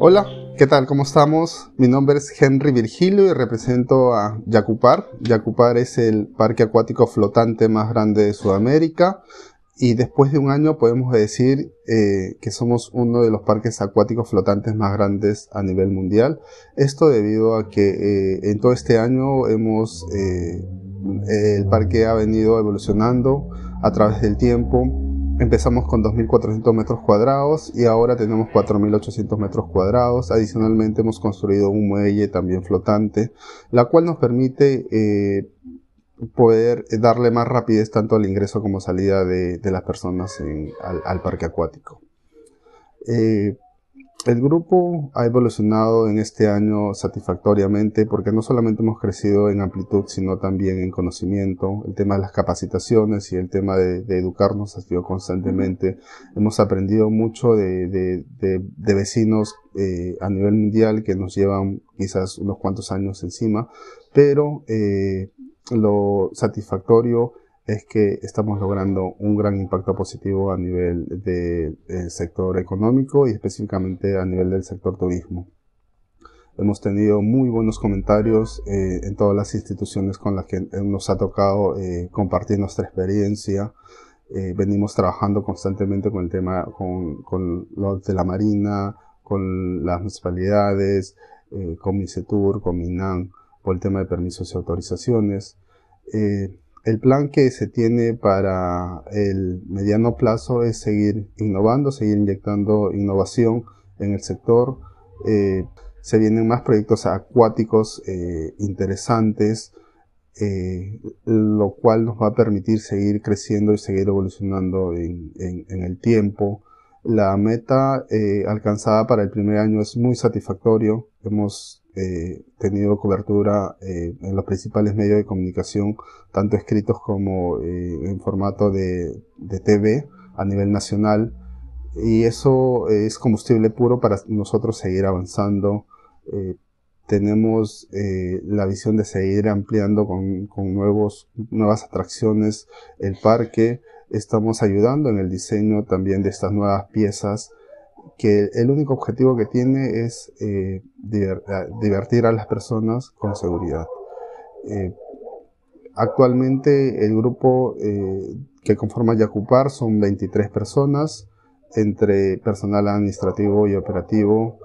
Hola, ¿qué tal? ¿Cómo estamos? Mi nombre es Henry Virgilio y represento a Yacupar. Yacupar es el parque acuático flotante más grande de Sudamérica y después de un año podemos decir eh, que somos uno de los parques acuáticos flotantes más grandes a nivel mundial. Esto debido a que eh, en todo este año hemos, eh, el parque ha venido evolucionando a través del tiempo Empezamos con 2.400 metros cuadrados y ahora tenemos 4.800 metros cuadrados. Adicionalmente hemos construido un muelle también flotante, la cual nos permite eh, poder darle más rapidez tanto al ingreso como salida de, las personas al, parque acuático. Eh, el grupo ha evolucionado en este año satisfactoriamente porque no solamente hemos crecido en amplitud, sino también en conocimiento. El tema de las capacitaciones y el tema de, educarnos ha sido constantemente. Hemos aprendido mucho de, vecinos eh, a nivel mundial que nos llevan quizás unos cuantos años encima, pero eh, lo satisfactorio es que estamos logrando un gran impacto positivo a nivel del sector económico y específicamente a nivel del sector turismo. Hemos tenido muy buenos comentarios eh, en todas las instituciones con las que nos ha tocado eh, compartir nuestra experiencia. Eh, venimos trabajando constantemente con el tema, con, los de la Marina, con las municipalidades, con MICETUR, con Minam, por el tema de permisos y autorizaciones el plan que se tiene para el mediano plazo es seguir innovando, seguir inyectando innovación en el sector. Eh, se vienen más proyectos acuáticos eh, interesantes, eh, lo cual nos va a permitir seguir creciendo y seguir evolucionando en el tiempo. La meta eh, alcanzada para el primer año es muy satisfactorio. Hemos eh, tenido cobertura eh, en los principales medios de comunicación, tanto escritos como en formato de, TV a nivel nacional. Y eso es combustible puro para nosotros seguir avanzando. tenemos la visión de seguir ampliando con, nuevas atracciones el parque estamos ayudando en el diseño también de estas nuevas piezas que el único objetivo que tiene es eh, divertir a las personas con seguridad. Eh, actualmente el grupo eh, que conforma Yacupar son 23 personas, entre personal administrativo y operativo.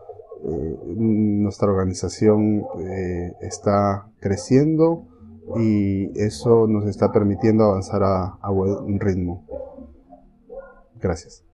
nuestra organización está creciendo y eso nos está permitiendo avanzar a, buen ritmo. Gracias.